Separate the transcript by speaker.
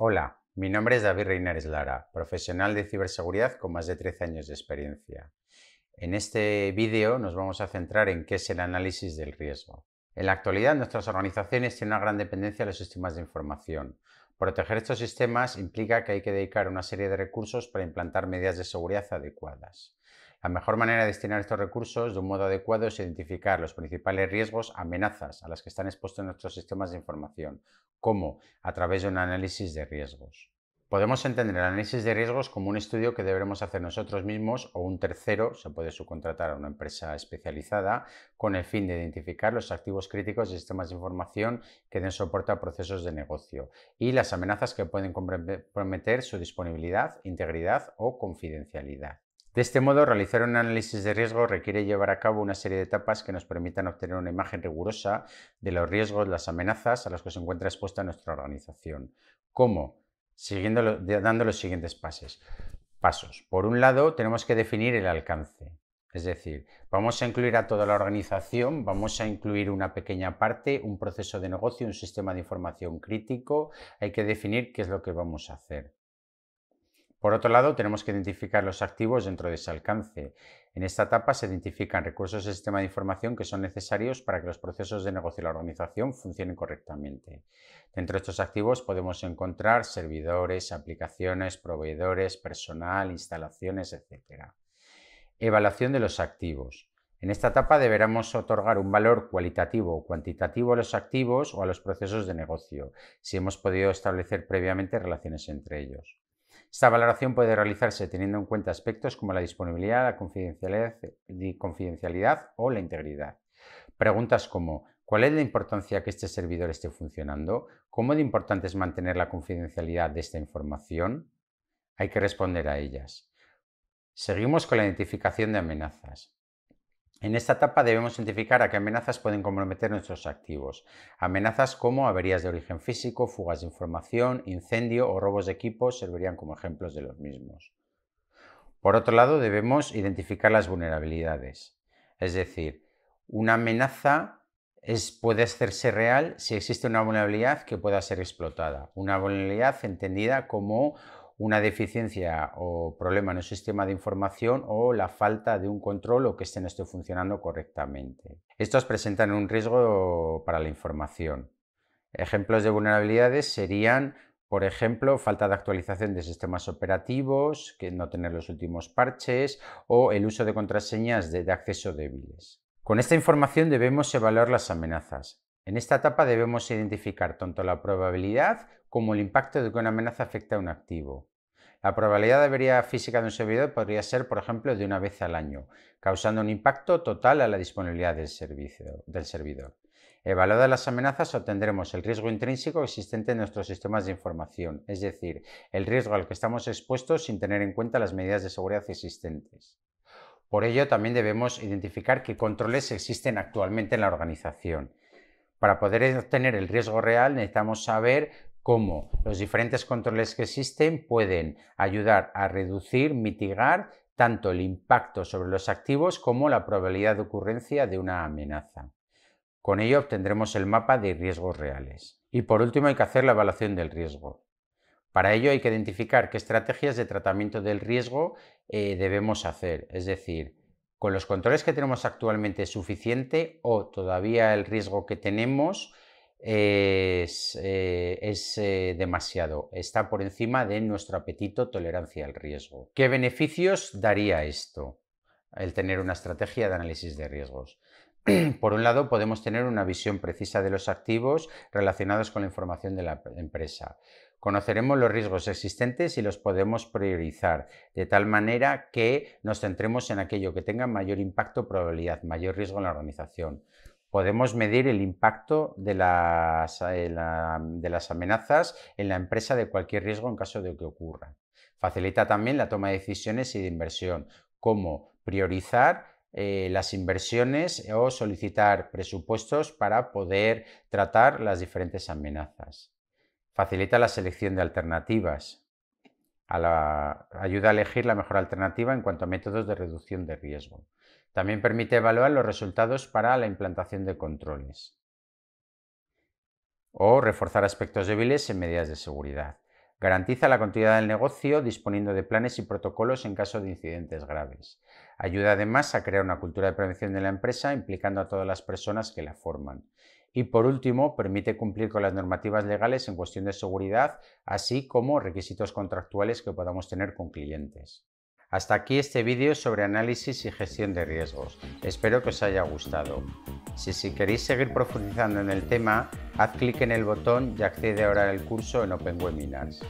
Speaker 1: Hola, mi nombre es David Reinares Lara, profesional de ciberseguridad con más de 13 años de experiencia. En este vídeo nos vamos a centrar en qué es el análisis del riesgo. En la actualidad, nuestras organizaciones tienen una gran dependencia de los sistemas de información. Proteger estos sistemas implica que hay que dedicar una serie de recursos para implantar medidas de seguridad adecuadas. La mejor manera de destinar estos recursos de un modo adecuado es identificar los principales riesgos, amenazas a las que están expuestos nuestros sistemas de información, como a través de un análisis de riesgos. Podemos entender el análisis de riesgos como un estudio que deberemos hacer nosotros mismos o un tercero, se puede subcontratar a una empresa especializada, con el fin de identificar los activos críticos y sistemas de información que den soporte a procesos de negocio y las amenazas que pueden comprometer su disponibilidad, integridad o confidencialidad. De este modo, realizar un análisis de riesgo requiere llevar a cabo una serie de etapas que nos permitan obtener una imagen rigurosa de los riesgos, las amenazas a las que se encuentra expuesta nuestra organización. ¿Cómo? Siguiendo, dando los siguientes pasos. pasos. Por un lado, tenemos que definir el alcance. Es decir, vamos a incluir a toda la organización, vamos a incluir una pequeña parte, un proceso de negocio, un sistema de información crítico. Hay que definir qué es lo que vamos a hacer. Por otro lado, tenemos que identificar los activos dentro de ese alcance. En esta etapa se identifican recursos del sistema de información que son necesarios para que los procesos de negocio y la organización funcionen correctamente. Dentro de estos activos podemos encontrar servidores, aplicaciones, proveedores, personal, instalaciones, etc. Evaluación de los activos. En esta etapa deberemos otorgar un valor cualitativo o cuantitativo a los activos o a los procesos de negocio, si hemos podido establecer previamente relaciones entre ellos. Esta valoración puede realizarse teniendo en cuenta aspectos como la disponibilidad, la confidencialidad, o la integridad. Preguntas como ¿cuál es la importancia que este servidor esté funcionando? ¿Cómo de importante es mantener la confidencialidad de esta información? Hay que responder a ellas. Seguimos con la identificación de amenazas. En esta etapa debemos identificar a qué amenazas pueden comprometer nuestros activos. Amenazas como averías de origen físico, fugas de información, incendio o robos de equipos servirían como ejemplos de los mismos. Por otro lado, debemos identificar las vulnerabilidades. Es decir, una amenaza puede hacerse real si existe una vulnerabilidad que pueda ser explotada. Una vulnerabilidad entendida como una deficiencia o problema en el sistema de información o la falta de un control o que este no esté funcionando correctamente. Estos presentan un riesgo para la información. Ejemplos de vulnerabilidades serían, por ejemplo, falta de actualización de sistemas operativos, que no tener los últimos parches o el uso de contraseñas de acceso débiles. Con esta información debemos evaluar las amenazas, en esta etapa debemos identificar tanto la probabilidad como el impacto de que una amenaza afecte a un activo. La probabilidad de avería física de un servidor podría ser, por ejemplo, de una vez al año, causando un impacto total a la disponibilidad del, del servidor. Evaluadas las amenazas, obtendremos el riesgo intrínseco existente en nuestros sistemas de información, es decir, el riesgo al que estamos expuestos sin tener en cuenta las medidas de seguridad existentes. Por ello, también debemos identificar qué controles existen actualmente en la organización para poder obtener el riesgo real necesitamos saber cómo los diferentes controles que existen pueden ayudar a reducir, mitigar tanto el impacto sobre los activos como la probabilidad de ocurrencia de una amenaza. Con ello obtendremos el mapa de riesgos reales. Y por último hay que hacer la evaluación del riesgo. Para ello hay que identificar qué estrategias de tratamiento del riesgo eh, debemos hacer, es decir, ¿Con los controles que tenemos actualmente es suficiente o todavía el riesgo que tenemos es, eh, eh, demasiado? Está por encima de nuestro apetito tolerancia al riesgo. ¿Qué beneficios daría esto, el tener una estrategia de análisis de riesgos? Por un lado, podemos tener una visión precisa de los activos relacionados con la información de la empresa. Conoceremos los riesgos existentes y los podemos priorizar, de tal manera que nos centremos en aquello que tenga mayor impacto, probabilidad, mayor riesgo en la organización. Podemos medir el impacto de las, eh, amenazas en la empresa de cualquier riesgo en caso de que ocurra. Facilita también la toma de decisiones y de inversión, como priorizar eh, las inversiones o solicitar presupuestos para poder tratar las diferentes amenazas. Facilita la selección de alternativas. ayuda a elegir la mejor alternativa en cuanto a métodos de reducción de riesgo. También permite evaluar los resultados para la implantación de controles o reforzar aspectos débiles en medidas de seguridad. Garantiza la continuidad del negocio disponiendo de planes y protocolos en caso de incidentes graves. Ayuda además a crear una cultura de prevención de la empresa implicando a todas las personas que la forman. Y por último, permite cumplir con las normativas legales en cuestión de seguridad, así como requisitos contractuales que podamos tener con clientes. Hasta aquí este vídeo sobre análisis y gestión de riesgos. Espero que os haya gustado. Si, si queréis seguir profundizando en el tema, haz clic en el botón y accede ahora al curso en Open Webinars.